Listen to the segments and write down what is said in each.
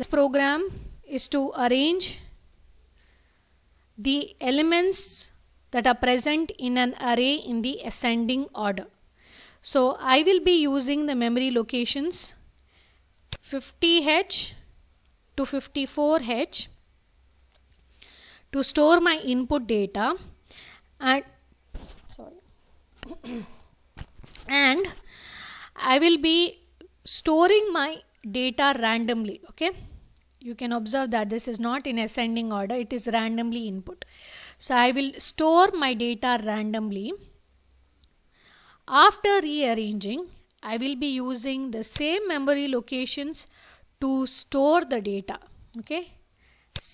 This program is to arrange the elements that are present in an array in the ascending order. So I will be using the memory locations 50H to 54H to store my input data and sorry and I will be storing my data randomly okay you can observe that this is not in ascending order it is randomly input so i will store my data randomly after rearranging i will be using the same memory locations to store the data okay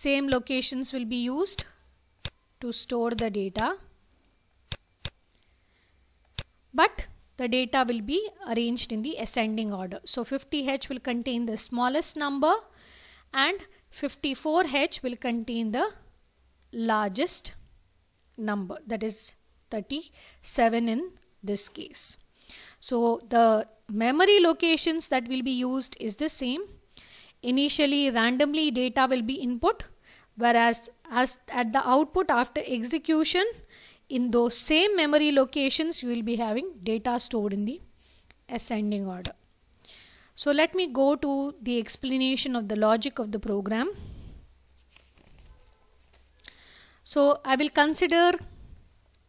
same locations will be used to store the data but the data will be arranged in the ascending order so 50h will contain the smallest number and 54H will contain the largest number that is 37 in this case. So the memory locations that will be used is the same. Initially randomly data will be input whereas as at the output after execution in those same memory locations you will be having data stored in the ascending order. So let me go to the explanation of the logic of the program. So I will consider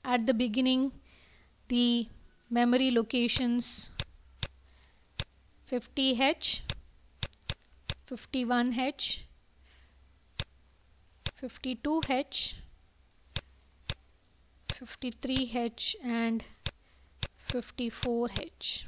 at the beginning the memory locations 50H, 51H, 52H, 53H and 54H.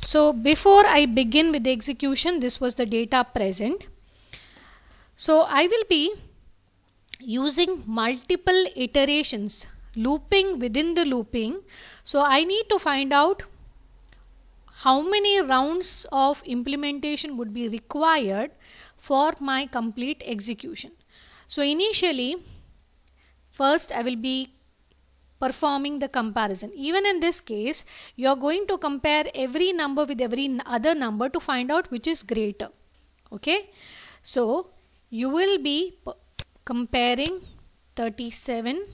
So before I begin with the execution, this was the data present. So I will be using multiple iterations, looping within the looping. So I need to find out how many rounds of implementation would be required for my complete execution. So initially, first I will be performing the comparison. Even in this case, you are going to compare every number with every other number to find out which is greater. Okay. So, you will be comparing 37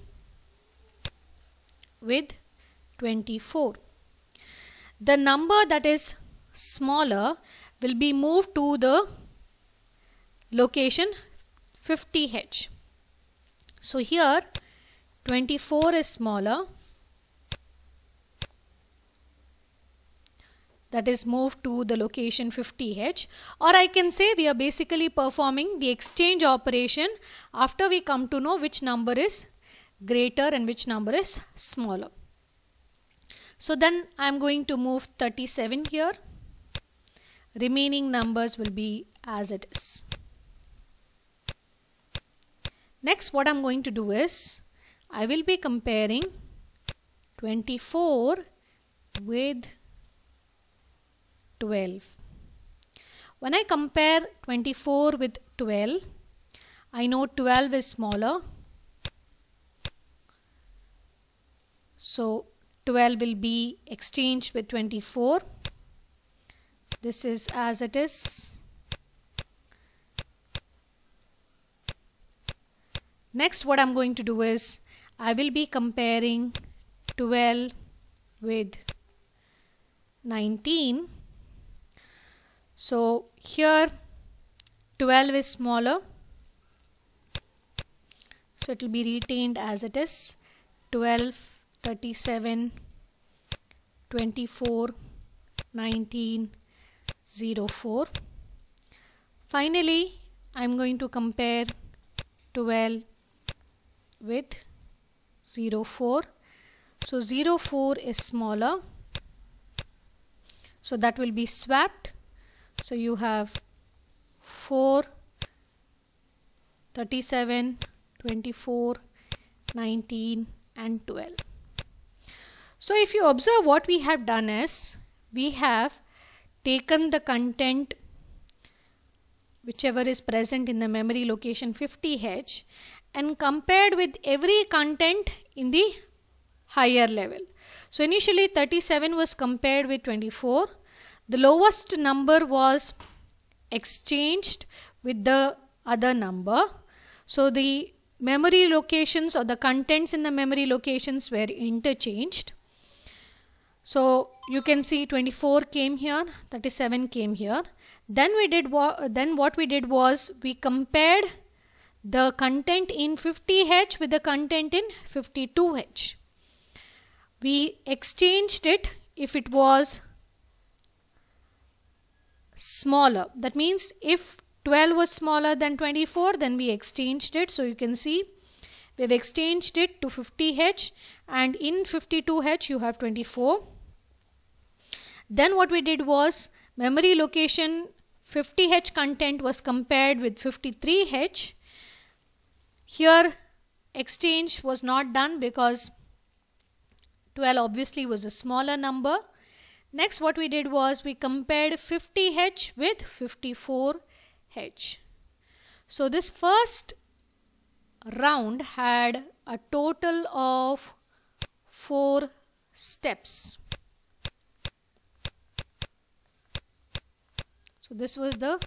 with 24. The number that is smaller will be moved to the location 50H. So here 24 is smaller that is moved to the location 50H or I can say we are basically performing the exchange operation after we come to know which number is greater and which number is smaller. So then I am going to move 37 here. Remaining numbers will be as it is. Next what I am going to do is I will be comparing 24 with 12. When I compare 24 with 12, I know 12 is smaller. So 12 will be exchanged with 24. This is as it is. Next what I'm going to do is I will be comparing 12 with 19 so here 12 is smaller so it will be retained as it is 12 37 24 19 04 finally I'm going to compare 12 with 0 4 so 0 4 is smaller so that will be swapped so you have 4 37 24 19 and 12 so if you observe what we have done is we have taken the content whichever is present in the memory location 50H and compared with every content in the higher level. So initially 37 was compared with 24. The lowest number was exchanged with the other number. So the memory locations or the contents in the memory locations were interchanged. So you can see 24 came here, 37 came here. Then we did what then what we did was we compared the content in 50H with the content in 52H. We exchanged it if it was smaller. That means if 12 was smaller than 24 then we exchanged it. So you can see we've exchanged it to 50H and in 52H you have 24. Then what we did was memory location 50H content was compared with 53H here, exchange was not done because 12 obviously was a smaller number. Next, what we did was we compared 50H with 54H. So, this first round had a total of 4 steps. So, this was the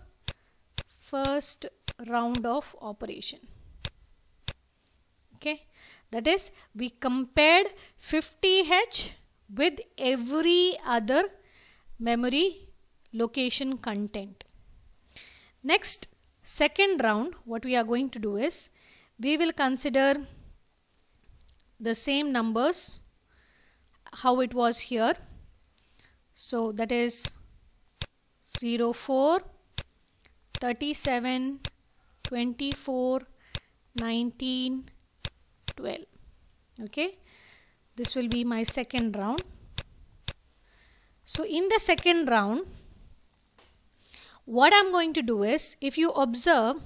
first round of operation okay that is we compared 50H with every other memory location content next second round what we are going to do is we will consider the same numbers how it was here so that is 4 37 24 19 well okay this will be my second round so in the second round what I'm going to do is if you observe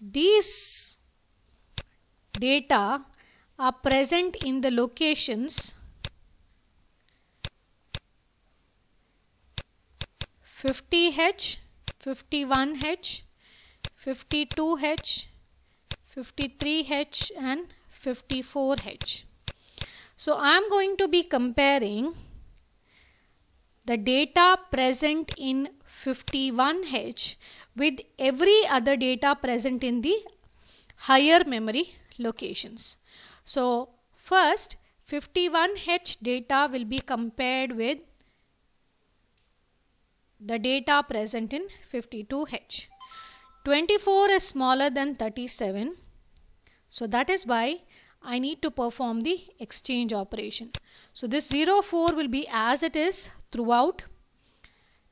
these data are present in the locations 50H, 51H, 52H, 53H and 54H. So I am going to be comparing the data present in 51H with every other data present in the higher memory locations. So first 51H data will be compared with the data present in 52H. 24 is smaller than 37. So that is why I need to perform the exchange operation. So this 04 will be as it is throughout.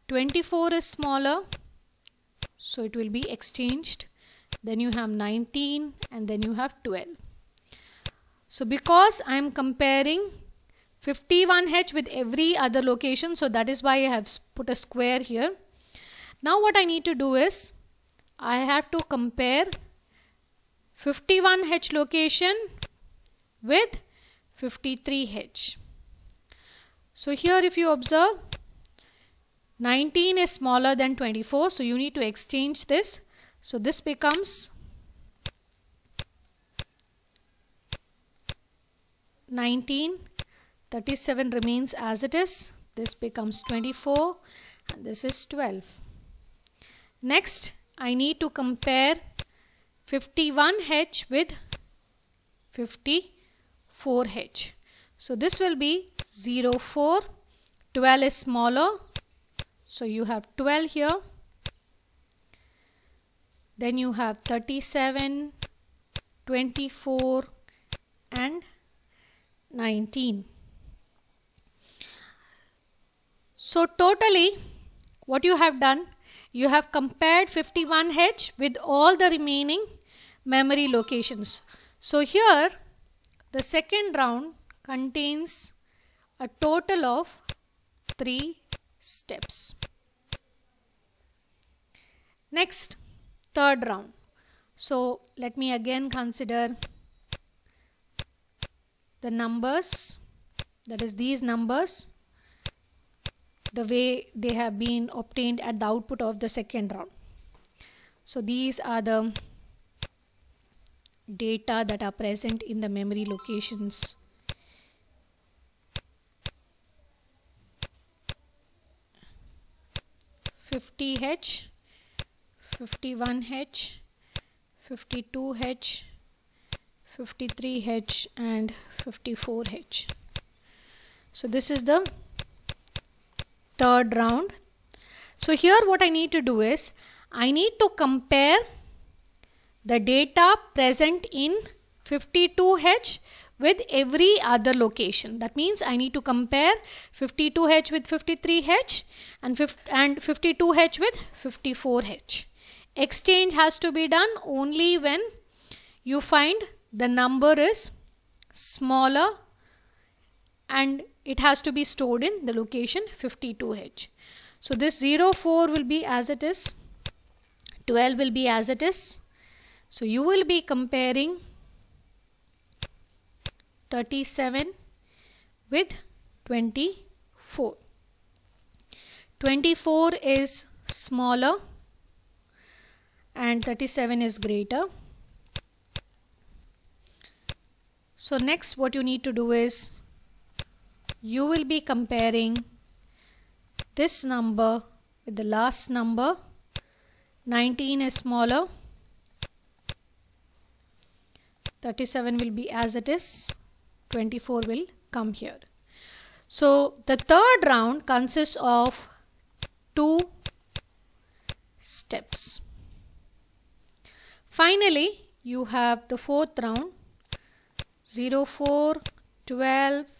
24 is smaller. So it will be exchanged. Then you have 19 and then you have 12. So because I am comparing 51H with every other location. So that is why I have put a square here. Now what I need to do is I have to compare 51H location with 53H. So here if you observe 19 is smaller than 24 so you need to exchange this. So this becomes 19 37 remains as it is this becomes 24 and this is 12 next I need to compare 51H with 54H. So this will be 0, 04. 12 is smaller. So you have 12 here. Then you have 37, 24 and 19. So totally what you have done you have compared 51H with all the remaining memory locations. So here the second round contains a total of three steps. Next, third round. So let me again consider the numbers that is these numbers the way they have been obtained at the output of the second round. So these are the data that are present in the memory locations. Fifty H, fifty one H, fifty two H, fifty three H and fifty four H. So this is the third round. So here what I need to do is I need to compare the data present in 52H with every other location. That means I need to compare 52H with 53H and 52H with 54H. Exchange has to be done only when you find the number is smaller and it has to be stored in the location 52H. So this 04 will be as it is, 12 will be as it is. So you will be comparing 37 with 24. 24 is smaller and 37 is greater. So next what you need to do is you will be comparing this number with the last number 19 is smaller 37 will be as it is 24 will come here so the third round consists of two steps finally you have the fourth round 0 4 12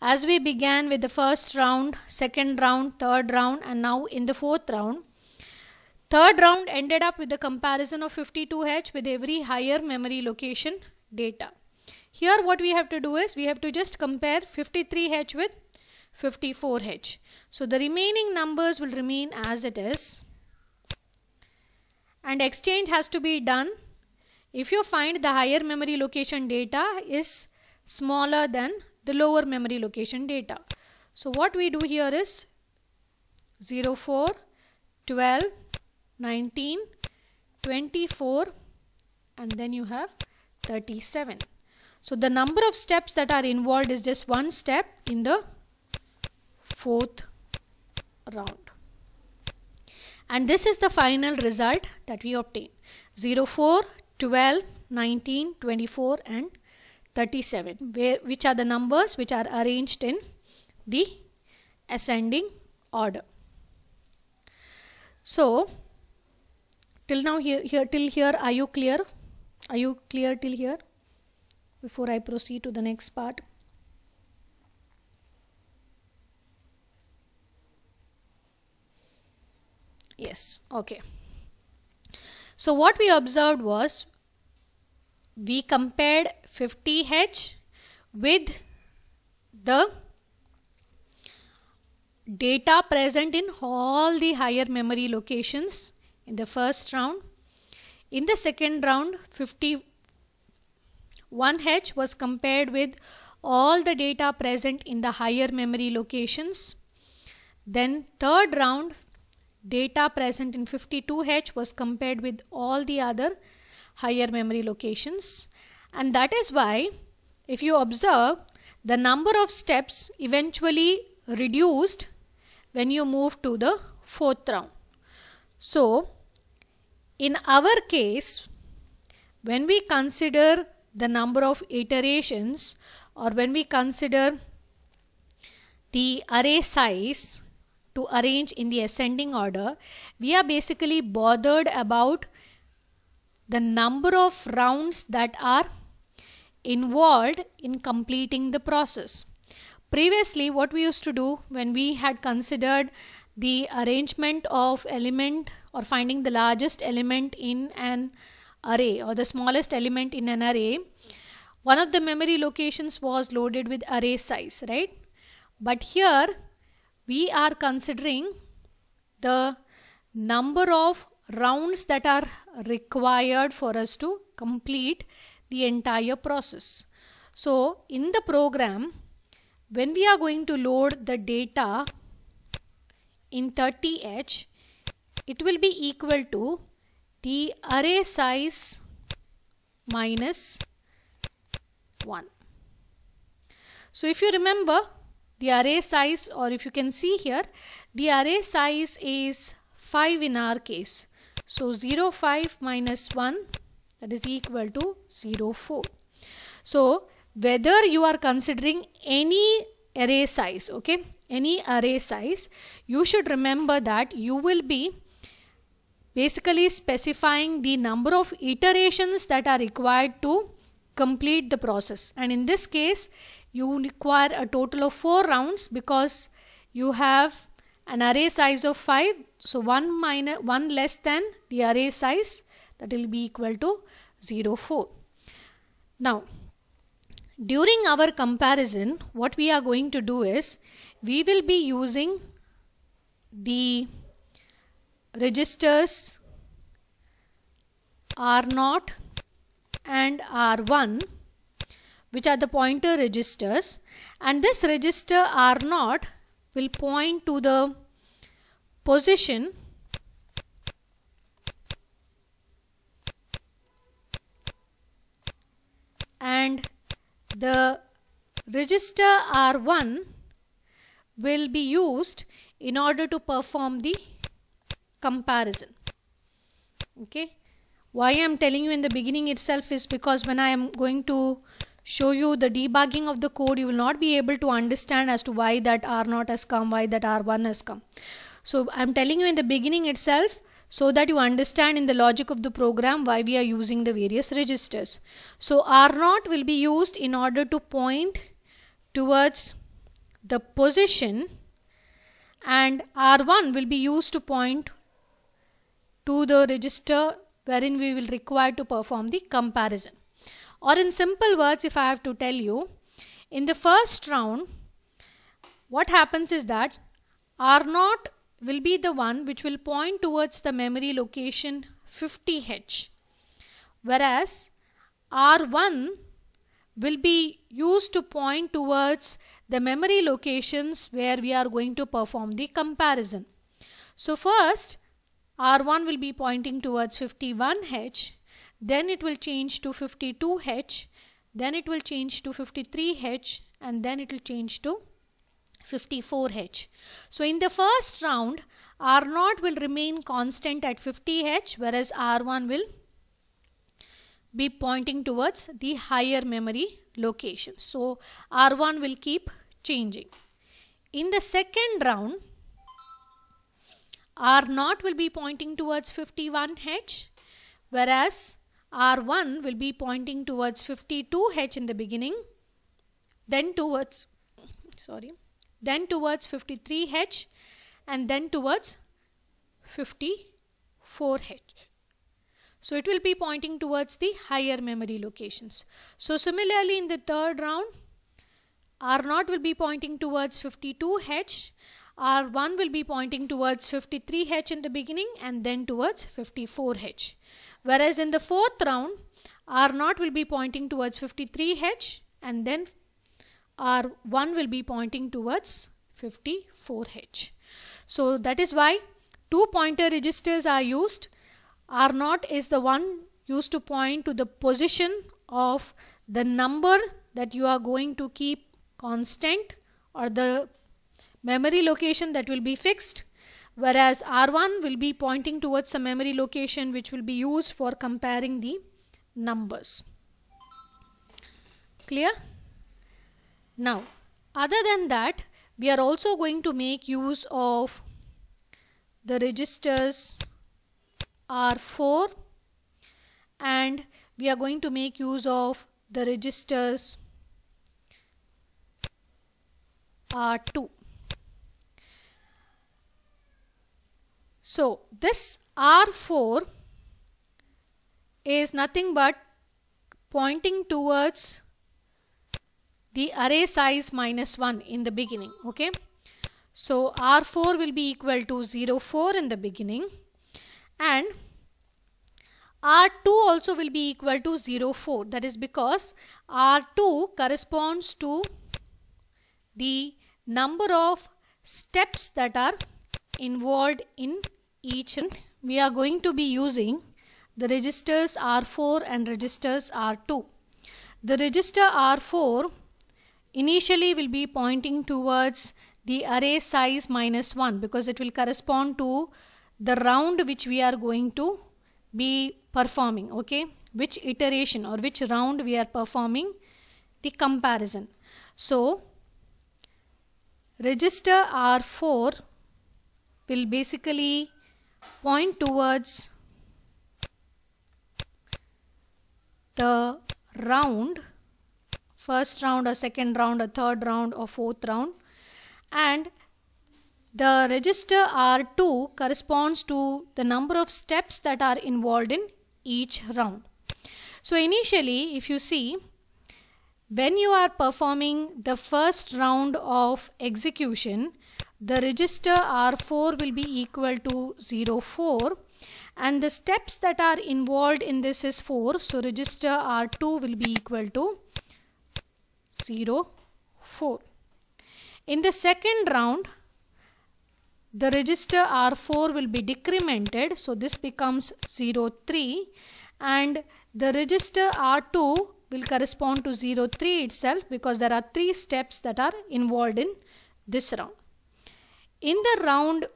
As we began with the first round, second round, third round, and now in the fourth round, third round ended up with the comparison of 52H with every higher memory location data. Here what we have to do is we have to just compare 53H with 54H. So the remaining numbers will remain as it is and exchange has to be done if you find the higher memory location data is smaller than the lower memory location data. So what we do here is 0, 04, 12, 19, 24 and then you have 37. So the number of steps that are involved is just one step in the fourth round. And this is the final result that we obtain. 04, 12, 19, 24 and 37 where, which are the numbers which are arranged in the ascending order. So till now here, here till here are you clear? Are you clear till here? Before I proceed to the next part. Yes, okay. So what we observed was we compared 50H with the data present in all the higher memory locations in the first round. In the second round, 51H was compared with all the data present in the higher memory locations. Then third round, data present in 52H was compared with all the other higher memory locations. And that is why, if you observe, the number of steps eventually reduced when you move to the fourth round. So, in our case, when we consider the number of iterations or when we consider the array size to arrange in the ascending order, we are basically bothered about the number of rounds that are involved in completing the process. Previously, what we used to do when we had considered the arrangement of element or finding the largest element in an array or the smallest element in an array, one of the memory locations was loaded with array size, right? But here we are considering the number of rounds that are required for us to complete the entire process. So in the program, when we are going to load the data in 30H, it will be equal to the array size minus 1. So if you remember the array size or if you can see here, the array size is 5 in our case. So 0, 5 minus 1 that is equal to zero four. 04. So whether you are considering any array size, okay, any array size, you should remember that you will be basically specifying the number of iterations that are required to complete the process. And in this case, you require a total of 4 rounds because you have an array size of 5 so 1 minus 1 less than the array size that will be equal to 04. Now, during our comparison, what we are going to do is, we will be using the registers R0 and R1 which are the pointer registers and this register R0 will point to the position and the register R1 will be used in order to perform the comparison. Okay. Why I am telling you in the beginning itself is because when I am going to show you the debugging of the code, you will not be able to understand as to why that R0 has come, why that R1 has come. So I am telling you in the beginning itself, so that you understand in the logic of the program why we are using the various registers. So R0 will be used in order to point towards the position and R1 will be used to point to the register wherein we will require to perform the comparison. Or in simple words if I have to tell you, in the first round what happens is that R0 will be the one which will point towards the memory location 50H. Whereas R1 will be used to point towards the memory locations where we are going to perform the comparison. So first R1 will be pointing towards 51H, then it will change to 52H, then it will change to 53H and then it will change to 54H. So in the first round, R0 will remain constant at 50H whereas R1 will be pointing towards the higher memory location. So R1 will keep changing. In the second round, R0 will be pointing towards 51H whereas R1 will be pointing towards 52H in the beginning then towards sorry then towards 53H and then towards 54H. So it will be pointing towards the higher memory locations. So similarly in the third round R0 will be pointing towards 52H, R1 will be pointing towards 53H in the beginning and then towards 54H. Whereas in the fourth round R0 will be pointing towards 53H and then R1 will be pointing towards 54H. So that is why two pointer registers are used. R0 is the one used to point to the position of the number that you are going to keep constant or the memory location that will be fixed whereas R1 will be pointing towards the memory location which will be used for comparing the numbers. Clear? Now, other than that, we are also going to make use of the registers R4 and we are going to make use of the registers R2. So this R4 is nothing but pointing towards the array size minus 1 in the beginning. Okay. So R4 will be equal to 0, 04 in the beginning and R2 also will be equal to 0, 04. That is because R2 corresponds to the number of steps that are involved in each and we are going to be using the registers R4 and registers R2. The register R4 Initially, we'll be pointing towards the array size minus 1 because it will correspond to the round which we are going to be performing, okay? Which iteration or which round we are performing the comparison. So, register R4 will basically point towards the round first round or second round or third round or fourth round and the register R2 corresponds to the number of steps that are involved in each round. So initially if you see when you are performing the first round of execution the register R4 will be equal to 04 and the steps that are involved in this is 4 so register R2 will be equal to 0 4. In the second round, the register R4 will be decremented. So this becomes 0 3 and the register R2 will correspond to 0 3 itself because there are three steps that are involved in this round. In the round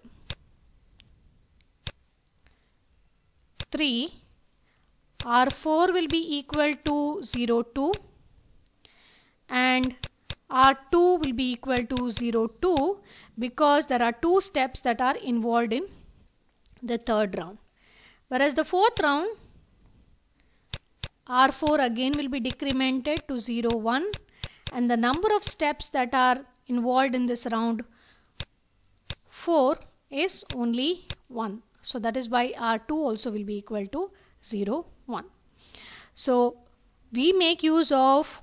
3, R4 will be equal to 0 2 and R2 will be equal to 0, 2 because there are two steps that are involved in the third round. Whereas the fourth round, R4 again will be decremented to 0, 1 and the number of steps that are involved in this round 4 is only 1. So that is why R2 also will be equal to 0, 1. So we make use of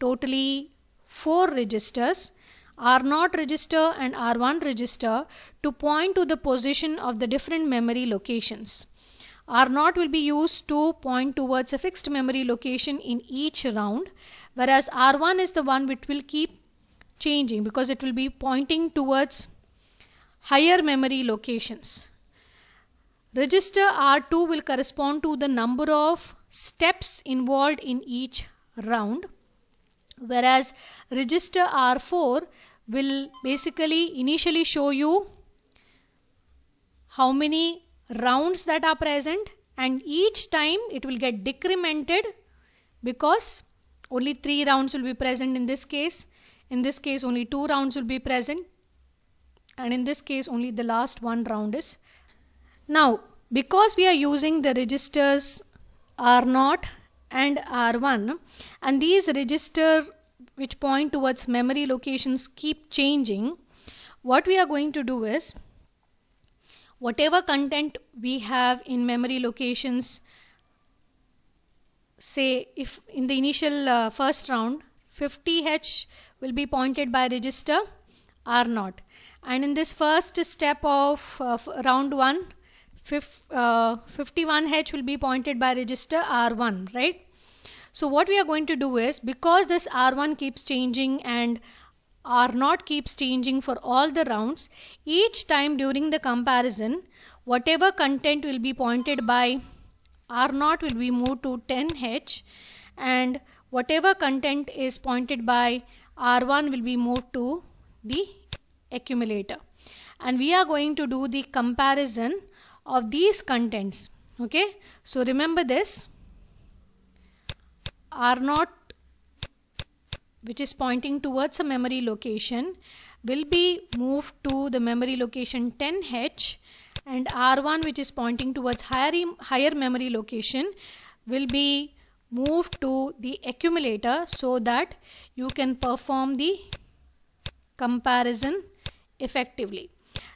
totally four registers R0 register and R1 register to point to the position of the different memory locations. R0 will be used to point towards a fixed memory location in each round whereas R1 is the one which will keep changing because it will be pointing towards higher memory locations. Register R2 will correspond to the number of steps involved in each round whereas register R4 will basically initially show you how many rounds that are present and each time it will get decremented because only three rounds will be present in this case in this case only two rounds will be present and in this case only the last one round is now because we are using the registers R0 and R1 and these register which point towards memory locations keep changing what we are going to do is whatever content we have in memory locations say if in the initial uh, first round 50h will be pointed by register R0 and in this first step of uh, round 1 uh, 51h will be pointed by register R1 right so what we are going to do is because this R1 keeps changing and R0 keeps changing for all the rounds, each time during the comparison, whatever content will be pointed by R0 will be moved to 10H and whatever content is pointed by R1 will be moved to the accumulator. And we are going to do the comparison of these contents. Okay, so remember this. R0 which is pointing towards a memory location will be moved to the memory location 10H and R1 which is pointing towards higher, higher memory location will be moved to the accumulator so that you can perform the comparison effectively.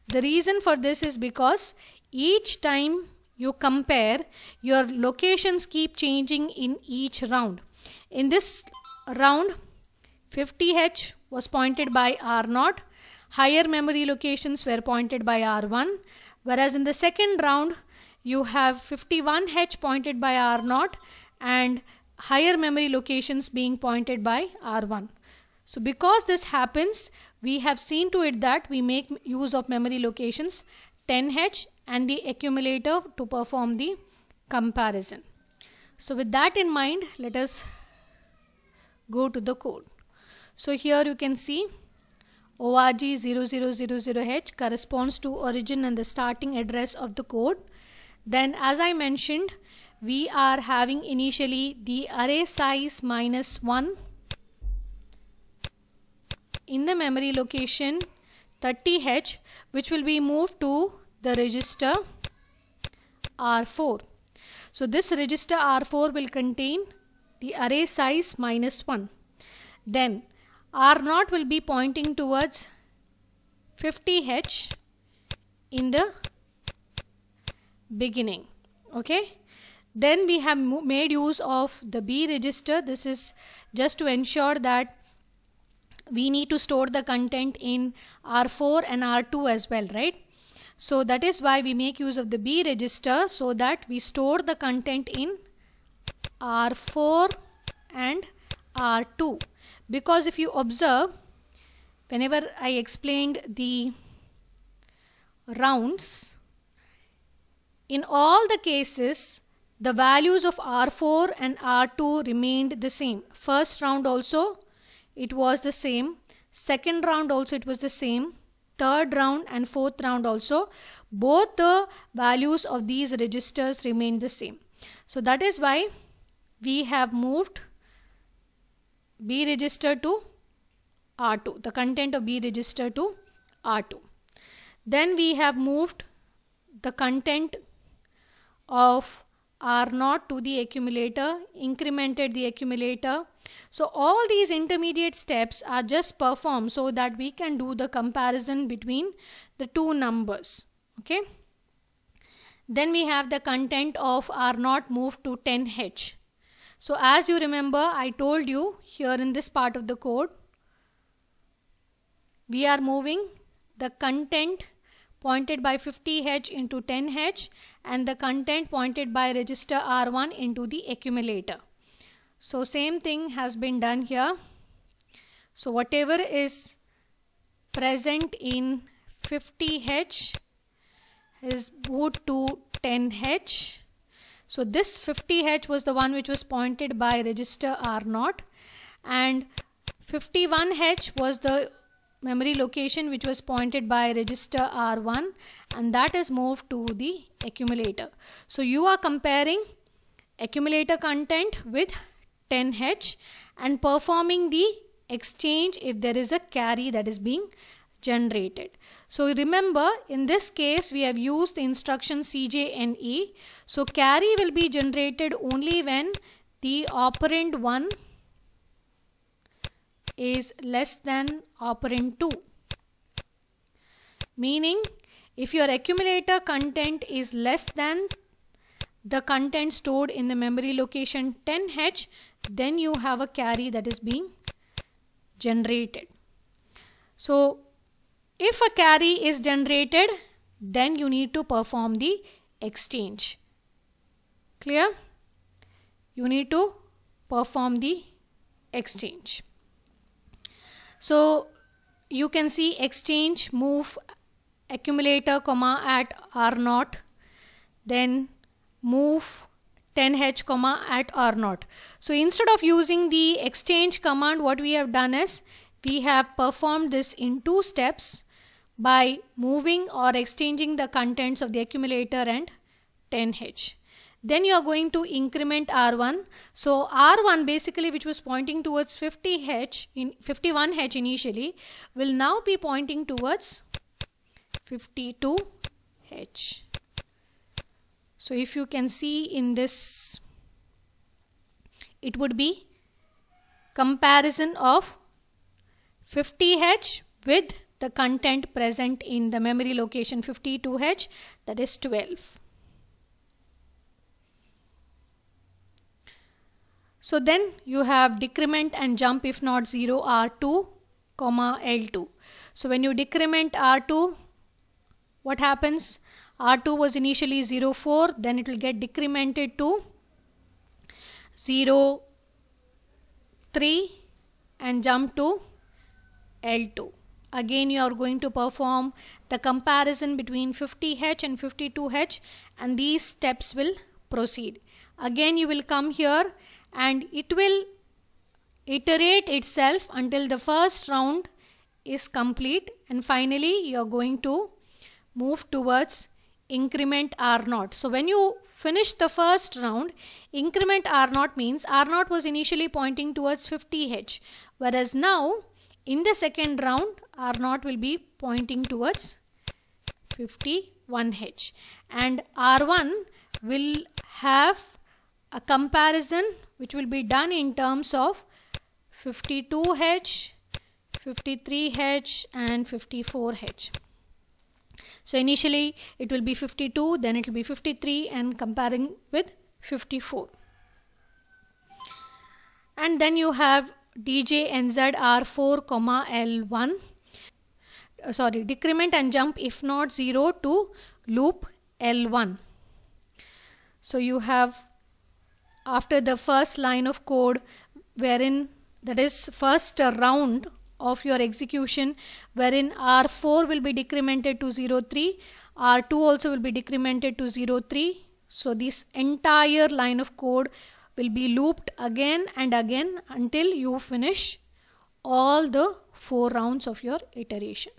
The reason for this is because each time you compare your locations keep changing in each round. In this round, 50H was pointed by R0. Higher memory locations were pointed by R1. Whereas in the second round, you have 51H pointed by R0 and higher memory locations being pointed by R1. So because this happens, we have seen to it that we make use of memory locations 10H and the accumulator to perform the comparison. So with that in mind, let us go to the code. So here you can see ORG 0000H corresponds to origin and the starting address of the code. Then as I mentioned, we are having initially the array size minus 1 in the memory location 30H which will be moved to the register R4. So this register R4 will contain the array size minus 1. Then R0 will be pointing towards 50H in the beginning. Okay. Then we have made use of the B register. This is just to ensure that we need to store the content in R4 and R2 as well, right? So that is why we make use of the B register so that we store the content in R4 and R2 because if you observe whenever I explained the rounds in all the cases the values of R4 and R2 remained the same first round also it was the same second round also it was the same third round and fourth round also both the values of these registers remained the same so that is why we have moved B register to R2, the content of B register to R2. Then we have moved the content of R0 to the accumulator, incremented the accumulator. So all these intermediate steps are just performed so that we can do the comparison between the two numbers. Okay. Then we have the content of R0 moved to 10H. So as you remember, I told you here in this part of the code, we are moving the content pointed by 50H into 10H and the content pointed by register R1 into the accumulator. So same thing has been done here. So whatever is present in 50H is moved to 10H so this 50H was the one which was pointed by register R0 and 51H was the memory location which was pointed by register R1 and that is moved to the accumulator. So you are comparing accumulator content with 10H and performing the exchange if there is a carry that is being generated. So remember in this case we have used the instruction CJNE. So carry will be generated only when the operand 1 is less than operand 2. Meaning if your accumulator content is less than the content stored in the memory location 10H then you have a carry that is being generated. So if a carry is generated, then you need to perform the exchange. Clear? You need to perform the exchange. So you can see exchange move accumulator comma at R naught then move 10h comma at R naught. So instead of using the exchange command what we have done is we have performed this in two steps by moving or exchanging the contents of the accumulator and 10H. Then you are going to increment R1. So R1 basically which was pointing towards 50H in 51H initially will now be pointing towards 52H. So if you can see in this it would be comparison of 50H with the content present in the memory location 52H that is 12. So then you have decrement and jump if not 0 R2 comma L2. So when you decrement R2 what happens? R2 was initially 0 4 then it will get decremented to 0 3 and jump to L2 again you are going to perform the comparison between 50H and 52H and these steps will proceed. Again you will come here and it will iterate itself until the first round is complete and finally you are going to move towards increment R 0 So when you finish the first round, increment R 0 means R 0 was initially pointing towards 50H whereas now in the second round, R 0 will be pointing towards 51H and R1 will have a comparison which will be done in terms of 52H, 53H and 54H. So initially it will be 52, then it will be 53 and comparing with 54. And then you have DJNZR4, comma L1. Uh, sorry, decrement and jump if not 0 to loop L1. So you have after the first line of code wherein that is first round of your execution wherein R4 will be decremented to 03, R2 also will be decremented to 03. So this entire line of code will be looped again and again until you finish all the four rounds of your iteration.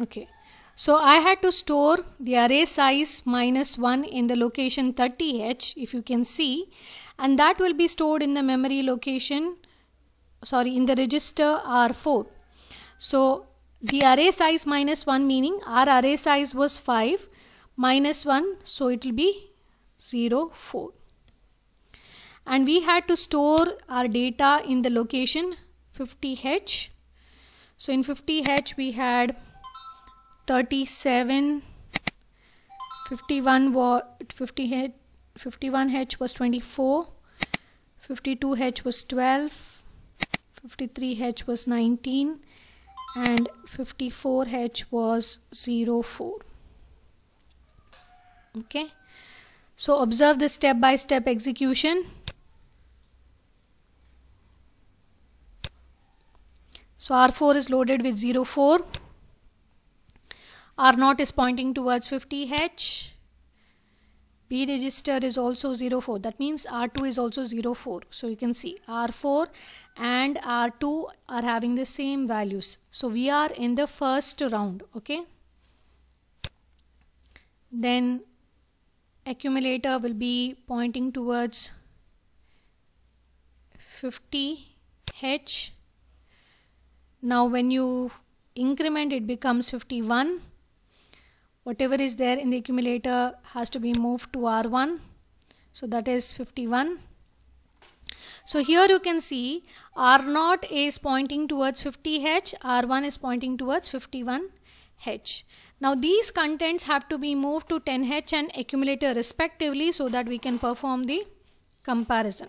Okay. So I had to store the array size minus 1 in the location 30h if you can see and that will be stored in the memory location sorry in the register R4. So the array size minus 1 meaning our array size was 5 minus 1 so it will be 0 4 and we had to store our data in the location 50h so in 50h we had 37 51 was 50h 51h was 24 52h was 12 53H was 19 and 54H was 04. Okay. So observe the step by step execution. So R4 is loaded with 04. R0 is pointing towards 50H. B register is also 04. That means R2 is also 04. So you can see R4 and R2 are having the same values. So we are in the first round. Okay. Then accumulator will be pointing towards 50 H. Now when you increment it becomes 51. Whatever is there in the accumulator has to be moved to R1. So that is 51 so here you can see R0 is pointing towards 50H, R1 is pointing towards 51H. Now these contents have to be moved to 10H and accumulator respectively so that we can perform the comparison.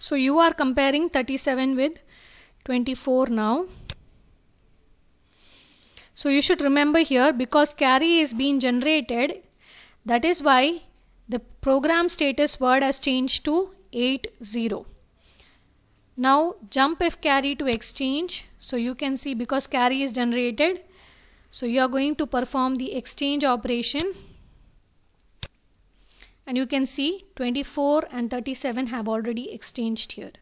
So you are comparing 37 with 24 now. So you should remember here because carry is being generated that is why the program status word has changed to 80. Now jump if carry to exchange. So you can see because carry is generated. So you are going to perform the exchange operation. And you can see 24 and 37 have already exchanged here.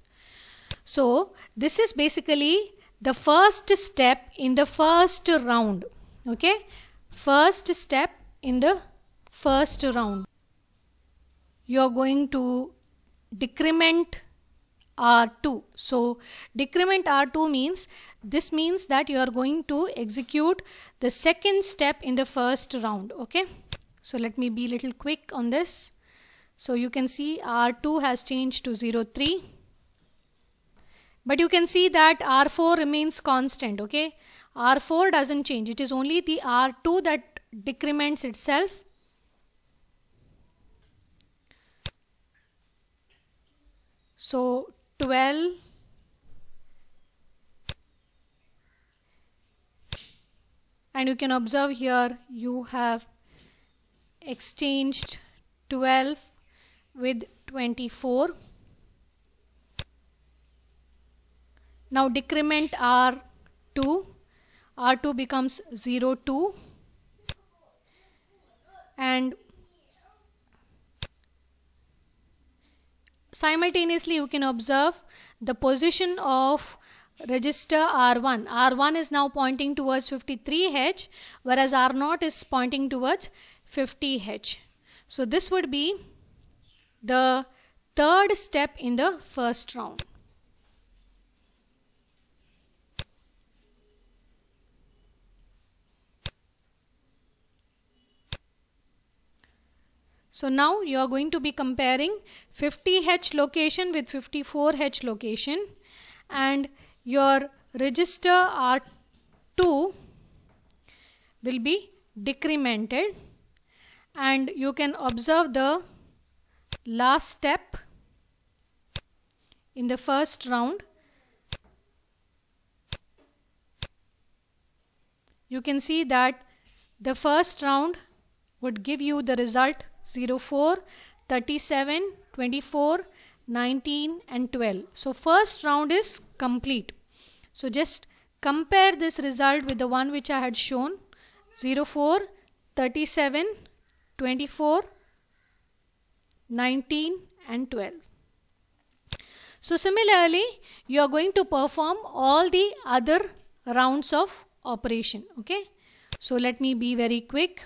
So this is basically the first step in the first round. Okay. First step in the first round you are going to decrement R2. So decrement R2 means this means that you are going to execute the second step in the first round. Okay. So let me be a little quick on this. So you can see R2 has changed to 03. But you can see that R4 remains constant. Okay. R4 doesn't change. It is only the R2 that decrements itself. So 12 and you can observe here you have exchanged 12 with 24. Now decrement R2, R2 becomes 0, 2 and Simultaneously, you can observe the position of register R1. R1 is now pointing towards 53H whereas R0 is pointing towards 50H. So this would be the third step in the first round. So now you are going to be comparing 50H location with 54H location and your register R2 will be decremented and you can observe the last step in the first round. You can see that the first round would give you the result 04, 37, 24, 19 and 12. So first round is complete. So just compare this result with the one which I had shown 04, 37, 24, 19 and 12. So similarly, you are going to perform all the other rounds of operation. Okay. So let me be very quick.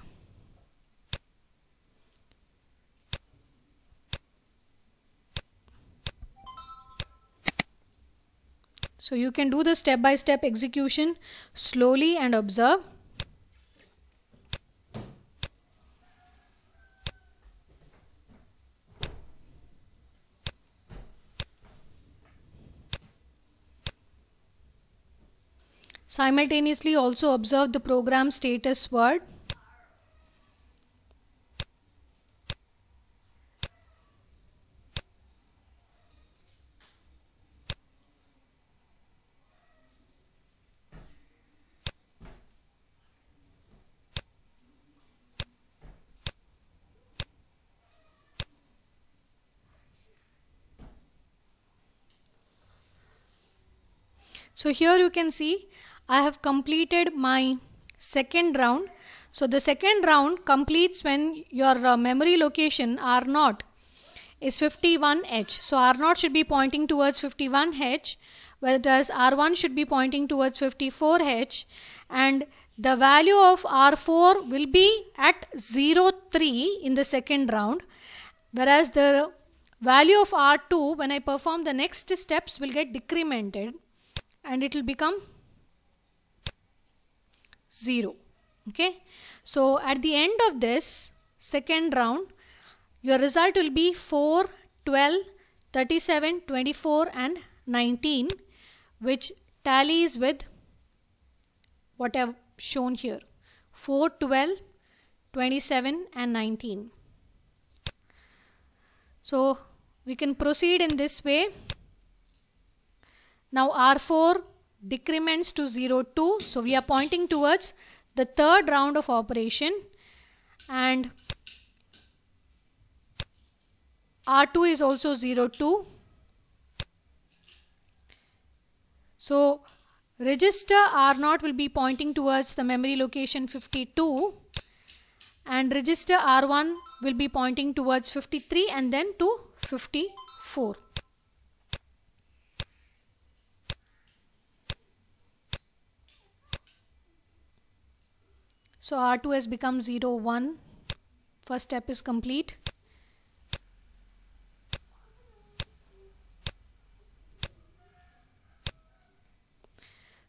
So you can do the step by step execution slowly and observe. Simultaneously also observe the program status word So here you can see I have completed my second round. So the second round completes when your uh, memory location R0 is 51H. So R0 should be pointing towards 51H whereas R1 should be pointing towards 54H and the value of R4 will be at 03 in the second round whereas the value of R2 when I perform the next steps will get decremented and it will become 0 okay so at the end of this second round your result will be 4 12 37 24 and 19 which tallies with what I've shown here 4 12 27 and 19 so we can proceed in this way now R4 decrements to 0, 2. So we are pointing towards the third round of operation and R2 is also 0, 2. So register R0 will be pointing towards the memory location 52 and register R1 will be pointing towards 53 and then to 54. So R2 has become 0, 1. First step is complete.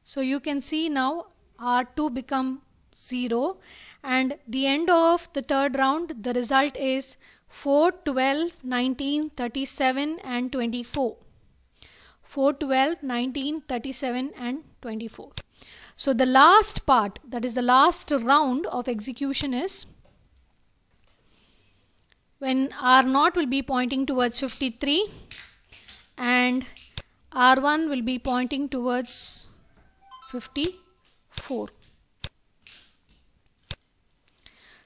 So you can see now R2 become 0 and the end of the third round the result is 4, 12, 19, 37 and 24. 4, 12, 19, 37 and 24. So the last part, that is the last round of execution is when R0 will be pointing towards 53 and R1 will be pointing towards 54.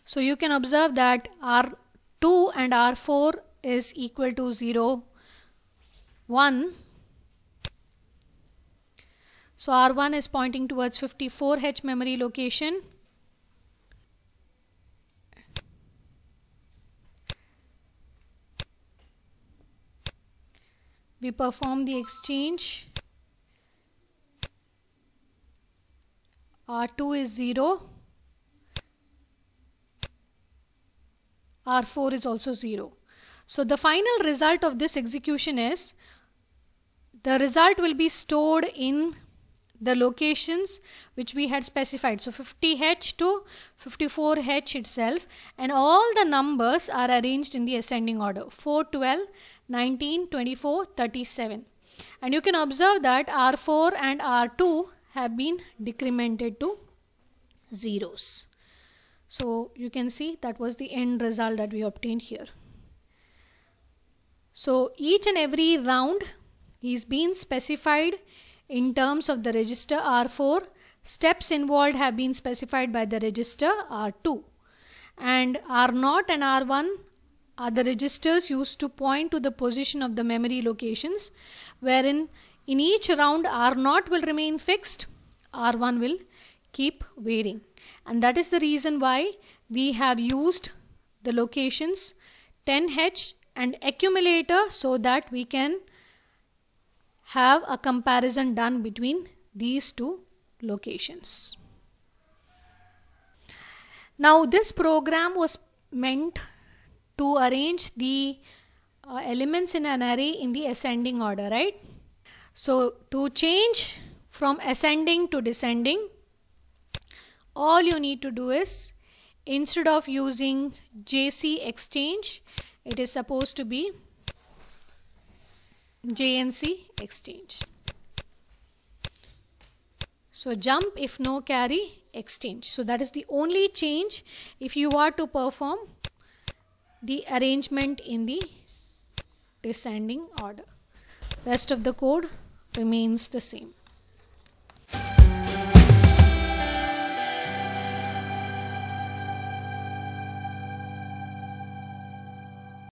So you can observe that R2 and R4 is equal to 0, 1 so R1 is pointing towards 54H memory location. We perform the exchange. R2 is 0. R4 is also 0. So the final result of this execution is the result will be stored in the locations which we had specified. So 50H to 54H itself and all the numbers are arranged in the ascending order 4, 12, 19, 24, 37. And you can observe that R4 and R2 have been decremented to zeros. So you can see that was the end result that we obtained here. So each and every round is being specified in terms of the register R4. Steps involved have been specified by the register R2. And R0 and R1 are the registers used to point to the position of the memory locations wherein in each round R0 will remain fixed, R1 will keep varying. And that is the reason why we have used the locations 10H and accumulator so that we can have a comparison done between these two locations. Now this program was meant to arrange the uh, elements in an array in the ascending order, right? So to change from ascending to descending, all you need to do is instead of using JC exchange, it is supposed to be JNC exchange. So jump if no carry exchange. So that is the only change if you are to perform the arrangement in the descending order. Rest of the code remains the same.